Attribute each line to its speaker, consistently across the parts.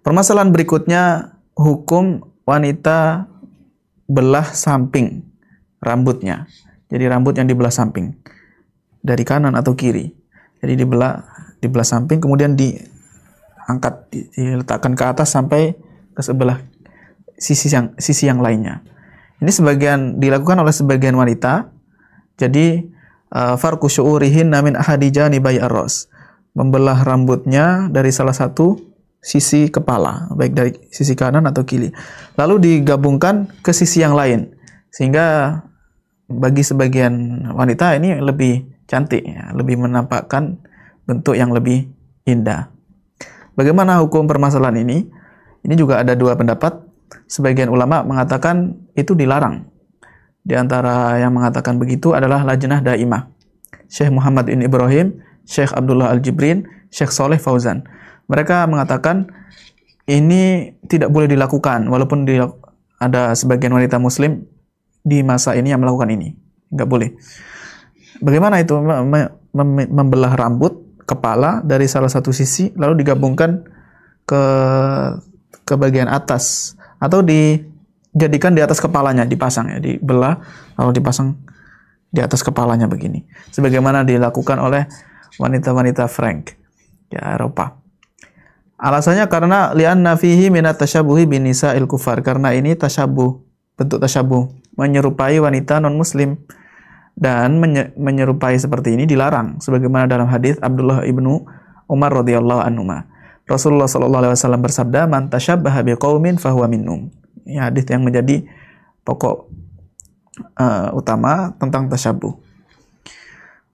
Speaker 1: Permasalahan berikutnya hukum wanita belah samping rambutnya. Jadi rambut yang dibelah samping dari kanan atau kiri. Jadi dibelah dibelah samping kemudian diangkat diletakkan ke atas sampai ke sebelah sisi yang sisi yang lainnya. Ini sebagian dilakukan oleh sebagian wanita. Jadi eh, farku syu'urihin namin ahadijani bayi arros. Membelah rambutnya dari salah satu sisi kepala, baik dari sisi kanan atau kiri. Lalu digabungkan ke sisi yang lain, sehingga bagi sebagian wanita ini lebih cantik, ya, lebih menampakkan bentuk yang lebih indah. Bagaimana hukum permasalahan ini? Ini juga ada dua pendapat. Sebagian ulama mengatakan itu dilarang. Di antara yang mengatakan begitu adalah Lajnah Daimah. Syekh Muhammad bin Ibrahim, Syekh Abdullah Al-Jibrin, Syekh Soleh Fauzan mereka mengatakan ini tidak boleh dilakukan walaupun di, ada sebagian wanita muslim di masa ini yang melakukan ini nggak boleh bagaimana itu mem mem membelah rambut kepala dari salah satu sisi lalu digabungkan ke ke bagian atas atau dijadikan di atas kepalanya dipasang ya dibelah lalu dipasang di atas kepalanya begini sebagaimana dilakukan oleh wanita-wanita Frank ya Eropa Alasannya karena lian nafihi minat tasyabuhi binisa il kufar karena ini tasyabuh bentuk tasyabuh menyerupai wanita non muslim dan menyerupai seperti ini dilarang sebagaimana dalam hadis Abdullah ibnu Umar radhiyallahu anhu Rasulullah sallallahu alaihi wasallam bersabda man tasyabbaha biqaumin fahuwa minhum ya hadis yang menjadi pokok uh, utama tentang tasyabuh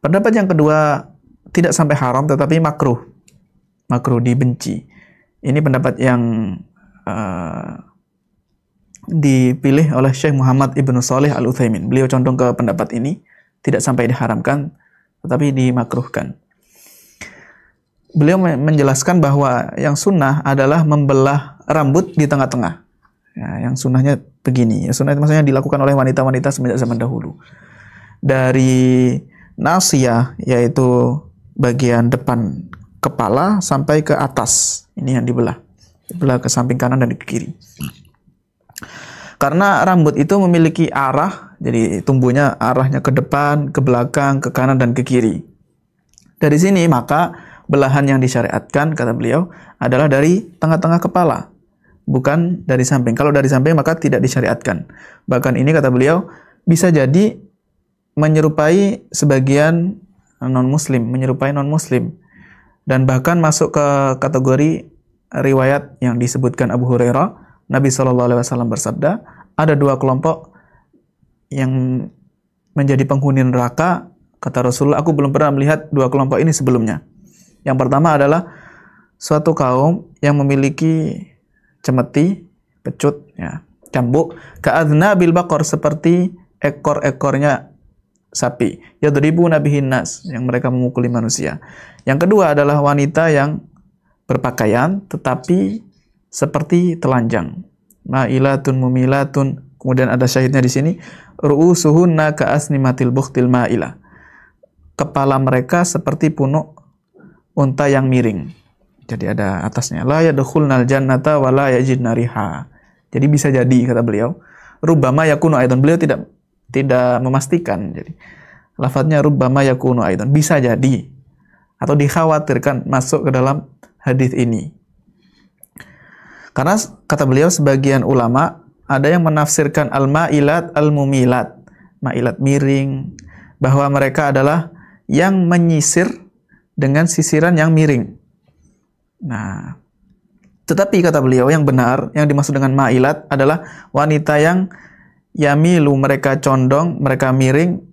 Speaker 1: pendapat yang kedua tidak sampai haram tetapi makruh makruh dibenci ini pendapat yang uh, dipilih oleh Syekh Muhammad Ibnu Saleh Al Utsaimin. Beliau condong ke pendapat ini, tidak sampai diharamkan, tetapi dimakruhkan. Beliau menjelaskan bahwa yang sunnah adalah membelah rambut di tengah-tengah. Ya, yang sunnahnya begini, ya, sunnah itu maksudnya dilakukan oleh wanita-wanita semenjak zaman dahulu. Dari nasia, yaitu bagian depan kepala sampai ke atas. Ini yang dibelah. Dibelah ke samping kanan dan ke kiri. Karena rambut itu memiliki arah, jadi tumbuhnya arahnya ke depan, ke belakang, ke kanan, dan ke kiri. Dari sini maka belahan yang disyariatkan, kata beliau, adalah dari tengah-tengah kepala, bukan dari samping. Kalau dari samping maka tidak disyariatkan. Bahkan ini kata beliau, bisa jadi menyerupai sebagian non-muslim, menyerupai non-muslim dan bahkan masuk ke kategori riwayat yang disebutkan Abu Hurairah Nabi Shallallahu Alaihi Wasallam bersabda ada dua kelompok yang menjadi penghuni neraka kata Rasulullah aku belum pernah melihat dua kelompok ini sebelumnya yang pertama adalah suatu kaum yang memiliki cemeti pecut ya cambuk kaadna bil bakor seperti ekor-ekornya sapi Ya yadribu nabihin nas yang mereka memukuli manusia yang kedua adalah wanita yang berpakaian tetapi seperti telanjang ma'ilatun mumilatun kemudian ada syahidnya di sini ru'usuhunna matil buhtil ma'ilah kepala mereka seperti punuk unta yang miring jadi ada atasnya la yadkhulnal jannata wa la yajidna riha jadi bisa jadi kata beliau rubama yakunu aidan beliau tidak tidak memastikan. Jadi lafadznya rubbama yakunu aidan. Bisa jadi atau dikhawatirkan masuk ke dalam hadis ini. Karena kata beliau sebagian ulama ada yang menafsirkan al-ma'ilat al-mumilat, ma'ilat miring bahwa mereka adalah yang menyisir dengan sisiran yang miring. Nah, tetapi kata beliau yang benar yang dimaksud dengan ma'ilat adalah wanita yang yamilu mereka condong, mereka miring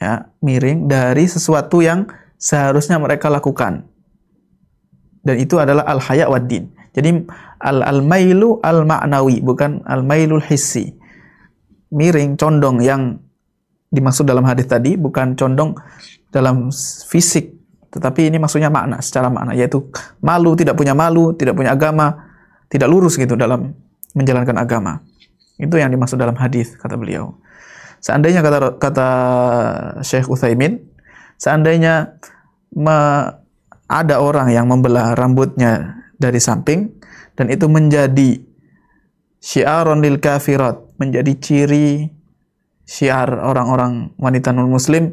Speaker 1: ya, miring dari sesuatu yang seharusnya mereka lakukan. Dan itu adalah al-haya wad-din. Jadi al-mailu -al haya wad jadi al mailu al al bukan al-mailul hissi. Miring, condong yang dimaksud dalam hadis tadi bukan condong dalam fisik, tetapi ini maksudnya makna secara makna yaitu malu, tidak punya malu, tidak punya agama, tidak lurus gitu dalam menjalankan agama. Itu yang dimaksud dalam hadis kata beliau. Seandainya kata kata Syekh Utsaimin, seandainya me, ada orang yang membelah rambutnya dari samping dan itu menjadi syiaron lil kafirat, menjadi ciri syiar orang-orang wanita non muslim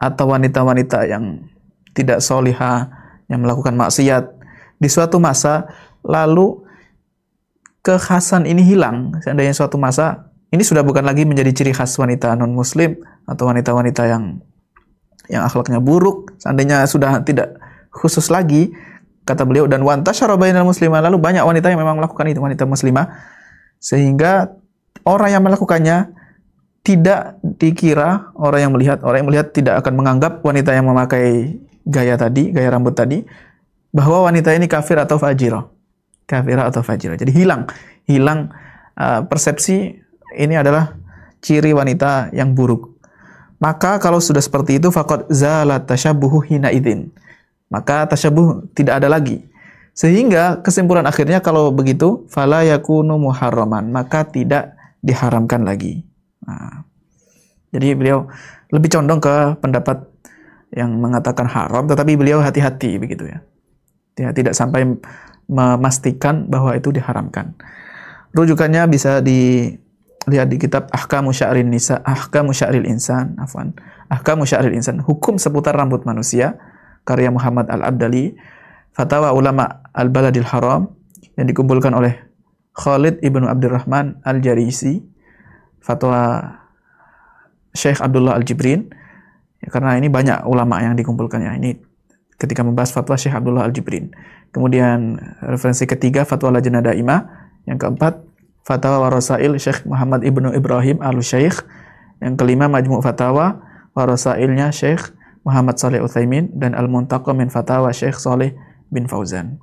Speaker 1: atau wanita-wanita yang tidak solihah yang melakukan maksiat di suatu masa lalu kekhasan ini hilang, seandainya suatu masa ini sudah bukan lagi menjadi ciri khas wanita non muslim atau wanita-wanita yang yang akhlaknya buruk, seandainya sudah tidak khusus lagi, kata beliau dan wanta al muslimah lalu banyak wanita yang memang melakukan itu wanita muslimah sehingga orang yang melakukannya tidak dikira orang yang melihat orang yang melihat tidak akan menganggap wanita yang memakai gaya tadi gaya rambut tadi bahwa wanita ini kafir atau fajirah kafirah atau fajirah. Jadi hilang, hilang uh, persepsi ini adalah ciri wanita yang buruk. Maka kalau sudah seperti itu fakot zala tasyabuhu hina idin. Maka tasyabuh tidak ada lagi. Sehingga kesimpulan akhirnya kalau begitu fala yakunu muharraman, maka tidak diharamkan lagi. Nah, jadi beliau lebih condong ke pendapat yang mengatakan haram, tetapi beliau hati-hati begitu ya. tidak sampai memastikan bahwa itu diharamkan. Rujukannya bisa dilihat di kitab Ahkamu Sya'rin Nisa, Ahkamu Sya'ril Insan, afwan. Ahkamu Sya'ril Insan, hukum seputar rambut manusia, karya Muhammad Al-Abdali, fatwa ulama Al-Baladil Haram yang dikumpulkan oleh Khalid Ibnu Abdurrahman Al-Jarisi, fatwa Syekh Abdullah Al-Jibrin, ya, karena ini banyak ulama yang dikumpulkannya. Ini ketika membahas fatwa Syekh Abdullah Al-Jibrin. Kemudian referensi ketiga fatwa Lajnah Daimah, yang keempat fatwa Warasail Syekh Muhammad Ibnu Ibrahim al syekh yang kelima majmu' fatwa Warasailnya Syekh Muhammad Saleh Utsaimin dan Al-Muntaqa min fatwa Syekh Saleh bin Fauzan.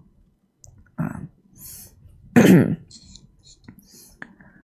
Speaker 1: Nah.